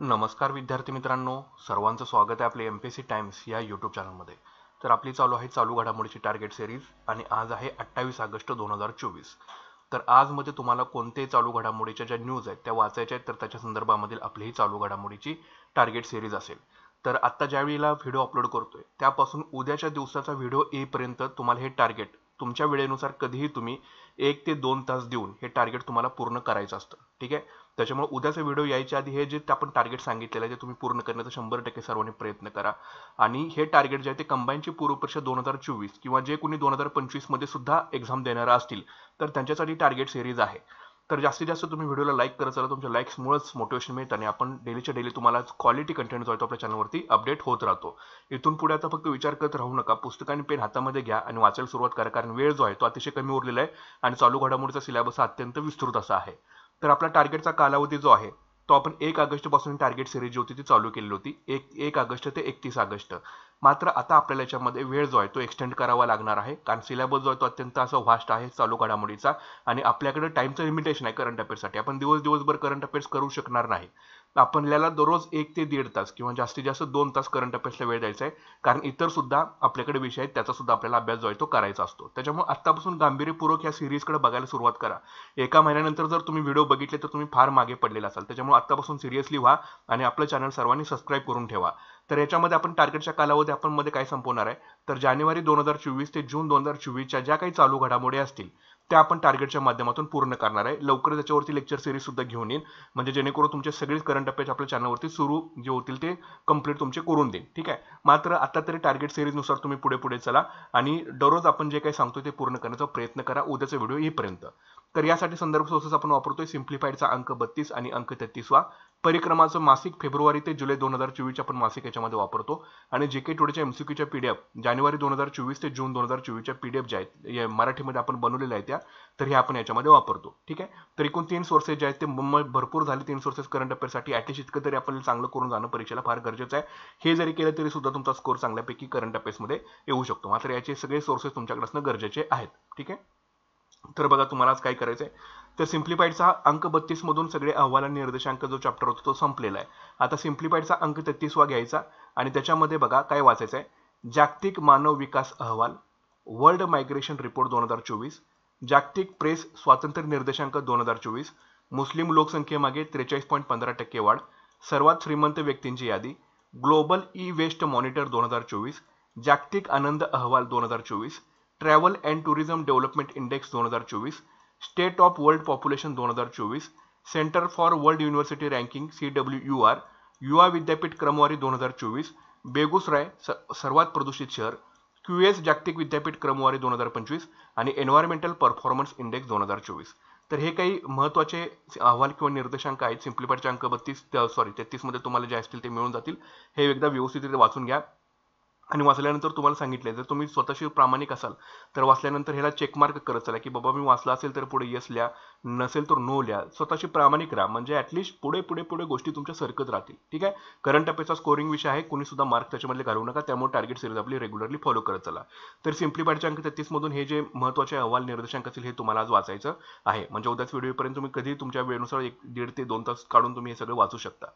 नमस्कार विद्यार्थी मित्रांनो सर्वांचं स्वागत आहे आपले एम पी सी टाइम्स या यूट्यूब चॅनलमध्ये तर आपली चालू आहे चालू घडामोडीची टार्गेट सिरीज आणि आज आहे अठ्ठावीस ऑगस्ट दोन हजार चोवीस तर आजमध्ये तुम्हाला कोणते चालू घडामोडीच्या ज्या न्यूज आहेत त्या वाचायच्या आहेत तर त्याच्या संदर्भामधील आपली चालू घडामोडीची टार्गेट सिरीज असेल तर आत्ता ज्या वेळेला व्हिडिओ अपलोड करतोय त्यापासून उद्याच्या दिवसाचा व्हिडिओ येईपर्यंत तुम्हाला हे टार्गेट तुमच्या वेळेनुसार कधीही तुम्ही एक ते दोन तास देऊन हे टार्गेट तुम्हाला पूर्ण करायचं असतं ठीक आहे त्याच्यामुळे उद्याचा व्हिडिओ यायच्या आधी हे जे आपण टार्गेट सांगितलेलं आहे ते तुम्ही पूर्ण करण्याचा शंभर टक्के सर्वांनी प्रयत्न करा आणि हे टार्गेट जे आहे ते कंबाईनची पूर्वपरीक्षा दोन हजार चोवीस किंवा जे कोणी दोन हजार पंचवीसमध्ये सुद्धा एक्झाम देणारा असतील तर त्यांच्यासाठी टार्गेट सिरीज आहे तर जास्तीत जास्त तुम्ही व्हिडिओला लाईक करत चला तुमच्या लाईक्समुळेच मोटिवेशन मिळत आणि आपण डेलीच्या डेली तुम्हाला क्वालिटी कंटेंट जो आहे तो आपल्या चॅनलवरती अपडेट होत राहतो इथून पुढे आता फक्त विचार करत राहू नका पुस्तक आणि पेन हातामध्ये घ्या आणि वाचायला सुरुवात करा कारण वेळ जो आहे तो अतिशय कमी उरलेला आहे आणि चालू घडामोडीचा सिलेबस हा अत्यंत विस्तृत असा आहे तर आपला टार्गेटचा कालावधी जो आहे तो आपण एक ऑगस्टपासून टार्गेट सिरीज जी होती ती चालू केलेली होती एक एक ऑगस्ट ते एकतीस ऑगस्ट मात्र आता आपल्याला याच्यामध्ये वेळ जो आहे तो एक्सटेंड करावा लागणार आहे कारण सिलेबस जो आहे तो अत्यंत असा व्हास्ट आहे चालू घडामोडीचा आणि आपल्याकडे टाइमचं लिमिटेशन आहे करंट अफेअर्ससाठी आपण दिवस दिवसभर करंट अफेअर्स करू शकणार नाही आपल्याला दररोज एक ते दीड तास किंवा जास्तीत जास्त दोन तास करंट अफेअर्सला वेळ द्यायचा आहे कारण इतर सुद्धा आपल्याकडे विषय आहेत त्याचा सुद्धा आपल्याला अभ्यास जो आहे तो करायचा असतो त्याच्यामुळे आतापासून गांभीर्यपूर्वक या सिरीजकडे बघायला सुरुवात करा एका महिन्यानंतर जर तुम्ही व्हिडिओ बघितले तर तुम्ही फार मागे पडलेला असाल त्याच्यामुळे आतापासून सिरियसली व्हा आणि आपलं चॅनल सर्वांनी सबस्क्राईब करून ठेवा तर याच्यामध्ये आपण टार्गेटच्या कालावधी आपण मध्ये काय संपवणार आहे तर जानेवारी दोन हजार चोवीस ते जून दोन हजार चोवीसच्या ज्या काही चालू घडामोडी असतील त्या आपण टार्गेटच्या माध्यमातून पूर्ण करणार आहे लवकर त्याच्यावरती लेक्चर सिरीज सुद्धा घेऊन येईल म्हणजे जेणेकरून तुमचे सगळेच करंट अफेअर्स आपल्या चॅनलवरती सुरू जे होतील ते कंप्लीट तुमचे करून देईल ठीक आहे मात्र आता तरी टार्गेट सिरीजनुसार तुम्ही पुढे पुढे चला आणि दररोज आपण जे काही सांगतो ते पूर्ण करण्याचा प्रयत्न करा उद्याचा व्हिडिओ येईपर्यंत तर यासाठी संदर्भ सोर्सेस आपण वापरतोय सिम्प्लिफाईडचा अंक बत्तीस आणि अंक तेहतीसवा परिक्रमाचं मासिक फेब्रुवारी ते जुलै दोन हजार चोवीसच्या आपण मासिक याच्यामध्ये वापरतो आणि जे के टुडेच्या एमसीक्यूच्या पीडीएफ जानेवारी दोन हजार चोवीस ते जून दोन हजार चोवीसच्या पीडीएफ ज्या आहेत मराठीमध्ये आपण बनवलेल्या आहेत त्या तर हे आपण याच्यामध्ये वापरतो ठीक आहे तर एकूण तीन सोर्सेस जे आहेत ते भरपूर झाले तीन सोर्सेस करंट अफेअरसाठी ॲटलीस्ट इतकं तरी आपण चांगलं करून जाणं परीक्षेला फार गरजेचं आहे हे जरी केलं तरी सुद्धा तुमचा स्कोर चांगल्यापैकी करंट अफेअर्समध्ये येऊ शकतो मात्र याचे सगळे सोर्सेस तुमच्याकडे असणं गरजेचे आहेत ठीक आहे तर बघा तुम्हाला आज काय करायचं आहे तर सिम्प्लिफाईडचा अंक बत्तीसमधून सगळे अहवाल आणि निर्देशांक जो चॅप्टर होता तो संपलेला आहे आता सिम्प्लिफाईडचा अंक वा घ्यायचा आणि त्याच्यामध्ये बघा काय वाचायचं आहे जागतिक मानव विकास अहवाल वर्ल्ड मायग्रेशन रिपोर्ट दोन हजार चोवीस जागतिक प्रेस स्वातंत्र्य निर्देशांक दोन हजार चोवीस मुस्लिम लोकसंख्येमागे त्रेचाळीस पॉईंट पंधरा टक्के वाढ सर्वात श्रीमंत व्यक्तींची यादी ग्लोबल ई वेस्ट मॉनिटर दोन हजार चोवीस जागतिक आनंद अहवाल दोन हजार चोवीस travel and tourism development index दोन हजार चोवीस स्टेट ऑफ वर्ल्ड पॉप्युलेशन दोन हजार चोवीस centre for world university ranking C W U R युवा विद्यापीठ क्रमवारी दोन हजार चोवीस बेगुसराय सर्वात प्रदूषित शहर क्यू एस जागतिक विद्यापीठ क्रमवारी दोन हजार पंचवीस आणि एन्व्हायरमेंटल परफॉर्मन्स इंडेक्स दोन हजार चोवीस तर हे काही महत्त्वाचे अहवाल किंवा निर्देशांक आहेत सिम्प्लिफाईडचे अंक बत्तीस सॉरी तेहतीसमध्ये तुम्हाला जे असतील ते मिळून जातील हे एकदा व्यवस्थित वाचून घ्या आणि वाचल्यानंतर तुम्हाला सांगितलं जर तुम्ही स्वतःशी प्रामाणिक असाल तर वाचल्यानंतर ह्याला चेकमार्क करत चला की बाबा मी वाचला असेल तर पुढे यस लिहा नसेल तर नो लिहा स्वतःशी प्रामाणिक राहा म्हणजे ॲटलिस्ट पुढे पुढे पुढे गोष्टी तुमच्या सरकत राहतील ठीक आहे करंट अफेअरचा स्कोरिंग विषय आहे कोणी सुद्धा मार्क त्याच्यामध्ये घालवू नका त्यामुळे टार्गेट सिरीज आपली रेग्युलरली फॉलो करत चला तर सिम्प्लिफाईडचे अंक मधून हे जे महत्त्वाचे अहवाल निर्देशांक असेल हे तुम्हाला आज वाचायचं आहे म्हणजे उद्याच व्हिडिओपर्यंत तुम्ही कधी तुमच्या वेळेनुसार एक दीड ते दोन तास काढून तुम्ही हे सगळं वाचू शकता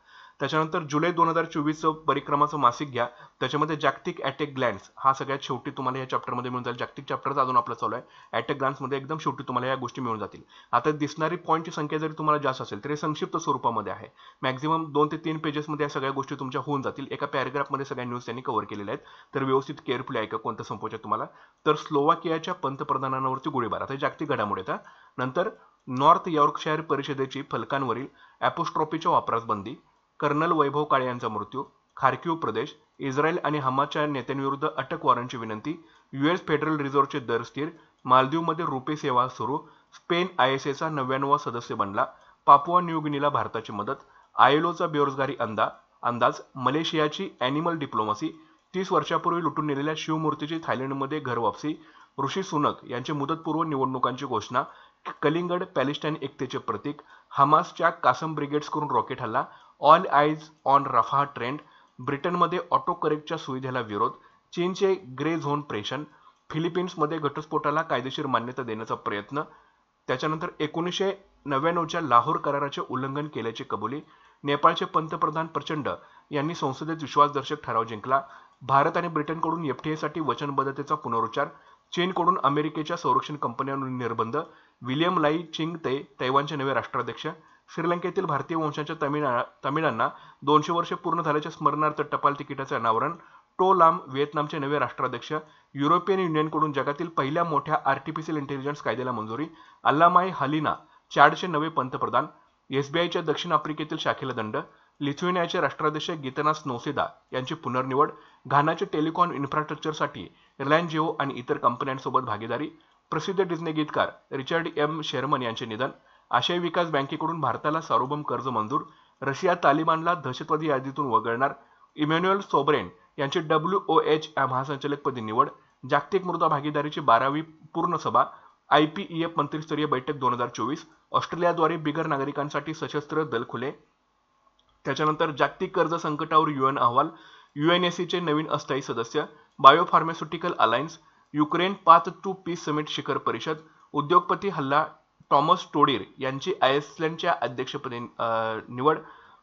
त्याच्यानंतर जुलै दोन हजार चोवीसचं परिक्रमाचं मासिक घ्या त्याच्यामध्ये जागतिक अटॅक ग्लॅन्स हा सगळ्यात शेवटी तुम्हाला या चॅप्टरमध्ये मिळून जाईल जागतिक चॅप्टरच अजून आपला चालू आहे अॅटेक ग्लॅन्समध्ये एकदम शेवटी तुम्हाला या गोष्टी मिळून जातील आता दिसणारी पॉईंटची संख्या जरी तुम्हाला जास्त असेल तरी संक्षिप्त स्वरूपामध्ये आहे मॅक्झिमम दोन ते तीन पेजेसमध्ये या सगळ्या गोष्टी तुमच्या होऊन जातील एका मध्ये सगळ्या न्यूज त्यांनी कव्हर केलेल्या आहेत तर व्यवस्थित केअरफुली ऐका कोणतं आहे तुम्हाला तर स्लोवाकियाच्या पंतप्रधानांवरती गोळीबार आता जागतिक घडामोडी नंतर नॉर्थ यॉर्कशायर परिषदेची फलकांवरील ॲपोस्ट्रॉपीच्या वापरास बंदी कर्नल वैभव काळे यांचा मृत्यू खारकीव प्रदेश इस्रायल आणि हमासच्या नेत्यांविरुद्ध अटक वॉरंटची विनंती यूएस फेडरल रिझर्व्हचे दर स्थिर मालदीवमध्ये रुपे सेवा सुरू स्पेन आय एस एचा नव्याण्णव सदस्य बनला पापुआ न्यू गिनीला भारताची मदत आयएलओचा बेरोजगारी अंदा अंदाज मलेशियाची ॲनिमल डिप्लोमसी तीस वर्षापूर्वी लुटून नेलेल्या शिवमूर्तीची थायलंडमध्ये घरवापसी ऋषी सुनक यांची मुदतपूर्व निवडणुकांची घोषणा कलिंगड पॅलेस्टाईन एकतेचे प्रतीक हमासच्या कासम ब्रिगेड्सकडून रॉकेट हल्ला all eyes on Rafah trend ब्रिटनमध्ये ऑटो करेक्टच्या सुविधेला विरोध चीनचे ग्रे झोन प्रेशन फिलिपिन्समध्ये घटस्फोटाला कायदेशीर मान्यता देण्याचा प्रयत्न त्याच्यानंतर एकोणीसशे नव्याण्णवच्या लाहोर कराराचे उल्लंघन केल्याची कबुली नेपाळचे पंतप्रधान प्रचंड यांनी संसदेत विश्वासदर्शक ठराव जिंकला भारत आणि ब्रिटनकडून एफटीएसाठी वचनबद्धतेचा पुनरुच्चार चीनकडून अमेरिकेच्या संरक्षण कंपन्यांवर निर्बंध विलियम लाई चिंग ते तैवानचे नवे राष्ट्राध्यक्ष श्रीलंकेतील भारतीय वंशांच्या तमिळा तमिळांना दोनशे वर्षे पूर्ण झाल्याच्या स्मरणार्थ टपाल तिकिटाचे अनावरण टो लाम व्हिएतनामचे नवे राष्ट्राध्यक्ष युरोपियन युनियनकडून जगातील पहिल्या मोठ्या आर्टिफिशियल इंटेलिजन्स कायद्याला मंजुरी अल्लामाई हलिना चारशे नवे पंतप्रधान एसबीआयच्या दक्षिण आफ्रिकेतील शाखेला दंड लिथुएनियाचे राष्ट्राध्यक्ष गीतनास नोसेदा यांची पुनर्निवड घानाचे टेलिकॉम इन्फ्रास्ट्रक्चरसाठी रिलायन्स जिओ आणि इतर कंपन्यांसोबत भागीदारी प्रसिद्ध डिझनी गीतकार रिचर्ड एम शेरमन यांचे निधन आशियाई विकास बँकेकडून भारताला सार्वभौम कर्ज मंजूर रशिया तालिबानला दहशतवादी यादीतून वगळणार इमॅन्युएल सोबरेन यांची डब्ल्यू ओ एच या महासंचालकपदी निवड जागतिक मृदा भागीदारीची बारावी पूर्ण सभा आयपीईएफ मंत्रीस्तरीय बैठक दोन हजार चोवीस ऑस्ट्रेलियाद्वारे बिगर नागरिकांसाठी सशस्त्र दल खुले त्याच्यानंतर जागतिक कर्ज संकटावर युएन अहवाल युएनएसीचे नवीन अस्थायी सदस्य बायोफार्मास्युटिकल अलायन्स युक्रेन पाच टू पीस समिट शिखर परिषद उद्योगपती हल्ला टॉमस टोडीर यांची आयसलँडच्या अध्यक्षपदी निवड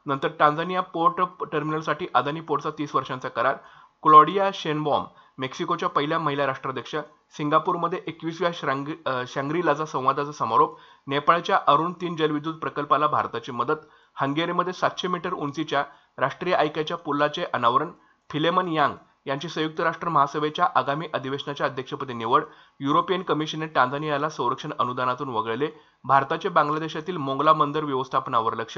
नंतर टांझानिया पोर्ट टर्मिनलसाठी अदानी पोर्टचा तीस वर्षांचा करार क्लॉडिया शेनबॉम मेक्सिकोच्या पहिल्या महिला राष्ट्राध्यक्ष सिंगापूरमध्ये एकवीसव्या श्रांगी शँग्रीलाचा संवादाचा समारोप नेपाळच्या अरुण तीन जलविद्युत प्रकल्पाला भारताची मदत हंगेरीमध्ये सातशे मीटर उंचीच्या राष्ट्रीय ऐक्याच्या पुलाचे अनावरण फिलेमन यांग यांची संयुक्त राष्ट्र महासभेच्या आगामी अधिवेशनाच्या अध्यक्षपदी निवड युरोपियन कमिशनने टांझानियाला संरक्षण अनुदानातून वगळले भारताचे बांगलादेशातील मोंगला बंदर व्यवस्थापनावर लक्ष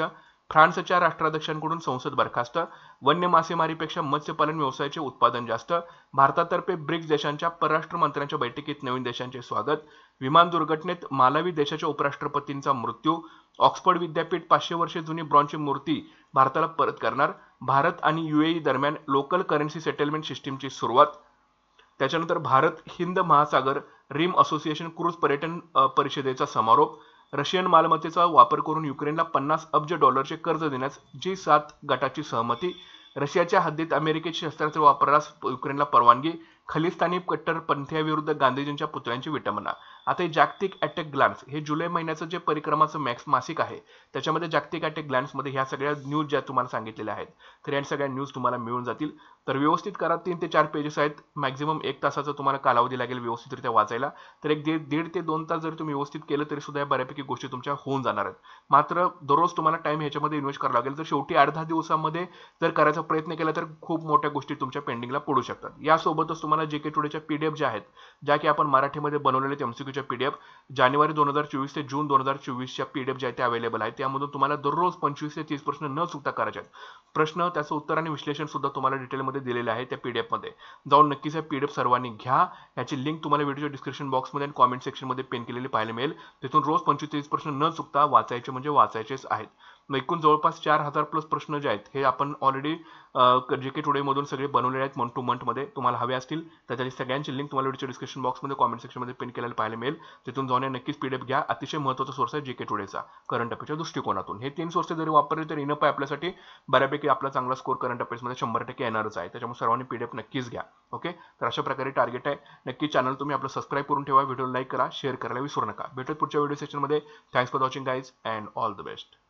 फ्रान्सच्या राष्ट्राध्यक्षांकडून संसद बरखास्त वन्य मासेमारीपेक्षा मत्स्यपालन व्यवसायाचे उत्पादन जास्त भारतातर्फे ब्रिक्स देशांच्या परराष्ट्र मंत्र्यांच्या बैठकीत नवीन देशांचे स्वागत विमान दुर्घटनेत मालावी देशाच्या उपराष्ट्रपतींचा मृत्यू ऑक्सफर्ड विद्यापीठ पाचशे वर्षे जुनी ब्रॉन्झची मूर्ती भारताला परत करणार भारत आणि युएई दरम्यान लोकल करन्सी सेटलमेंट सिस्टीमची सुरुवात त्याच्यानंतर भारत हिंद महासागर रिम असोसिएशन क्रूज पर्यटन परिषदेचा समारोप रशियन मालमत्तेचा वापर करून युक्रेनला पन्नास अब्ज डॉलरचे कर्ज देण्यास जी सात गटाची सहमती रशियाच्या हद्दीत अमेरिकेच्या शस्त्रास्त्र वापरण्यास युक्रेनला परवानगी खलिस्तानी विरुद्ध गांधीजींच्या पुतळ्यांची विटंबना आता जागतिक अटॅक ग्लान्स हे जुलै महिन्याचं जे परिक्रमाचं मॅक्स मासिक आहे त्याच्यामध्ये जागतिक अटॅक ग्लान्समध्ये ह्या सगळ्या न्यूज ज्या तुम्हाला सांगितलेल्या आहेत तर या सगळ्या न्यूज तुम्हाला मिळून जातील तर व्यवस्थित करा तीन ते चार पेजेस आहेत मॅक्झिमम एक तासाचा तुम्हाला कालावधी लागेल व्यवस्थितरित्या वाचायला तर एक दीड दीड ते दोन तास जर तुम्ही व्यवस्थित केलं तरी सुद्धा या बऱ्यापैकी गोष्टी तुमच्या होऊन जाणार आहेत मात्र दररोज तुम्हाला टाइम ह्याच्यामध्ये इन्व्हेस्ट करावा लागेल जर शेवटी अर्धा दिवसामध्ये जर करायचा प्रयत्न केला तर खूप मोठ्या गोष्टी तुमच्या पेंडिंगला पडू शकतात यासोबतच तुम्हाला जे के टुडेच्या पीडीएफ ज्या आहेत ज्या की आपण मराठीमध्ये बनवलेले बनवलेल्या एमसीक्यूच्या पीडीएफ जानेवारी दोन हजार चोवीस ते जून दोन हजार चोवीसच्या पीडीएफ ज्या त्या अवेलेबल आहेत त्यामधून तुम्हाला दररोज पंचवीस ते तीस प्रश्न न चुकता करायचे आहेत प्रश्न त्याचं उत्तर आणि विश्लेषण सुद्धा तुम्हाला डिटेलमध्ये मध्ये दिलेले आहे त्या पीडीएफ मध्ये जाऊन नक्कीच या पीडीएफ सर्वांनी घ्या याची लिंक तुम्हाला व्हिडिओच्या डिस्क्रिप्शन बॉक्समध्ये आणि कॉमेंट मध्ये पेन केलेली पाहायला मिळेल तिथून रोज पंचवीस प्रश्न न चुकता वाचायचे म्हणजे वाचायचेच आहेत मग एकूण जवळपास चार हजार प्लस प्रश्न जे आहेत हे आपण ऑलरेडी जे के टुडेमधून सगळे बनवलेले आहेत मंथ टू मंथमध्ये तुम्हाला हवे असतील त्याच्या सगळ्यांची लिंक तुम्हाला व्हिडिओच्या डिस्क्रिप्शन बॉक्समध्ये कॉमेंट सेक्शनमध्ये पिन केलेलं पाहायला मिळेल तिथून जाऊन नक्कीच पी घ्या अतिशय महत्त्वाचा सोर्स आहे जे के टुडेचा करंट अफेअरच्या दृष्टिकोनातून हे तीन सोर्स जरी वापरले तर इनप आहे आपल्यासाठी बऱ्यापैकी आपला चांगला स्कोर करंट अफेअर्समध्ये शंभर टक्के येणारच आहे त्याच्यामुळे सर्वांनी पी नक्कीच घ्या ओके तर अशा प्रकारे टार्गेट आहे नक्की चॅनल तुम्ही आपलं सबस्क्राईब करून ठेवा व्हिडिओ लाईक करा शेअर करायला विसरू नका भेटत पुढच्या व्हिडिओ सेशनमध्ये thanks for watching guys and all the best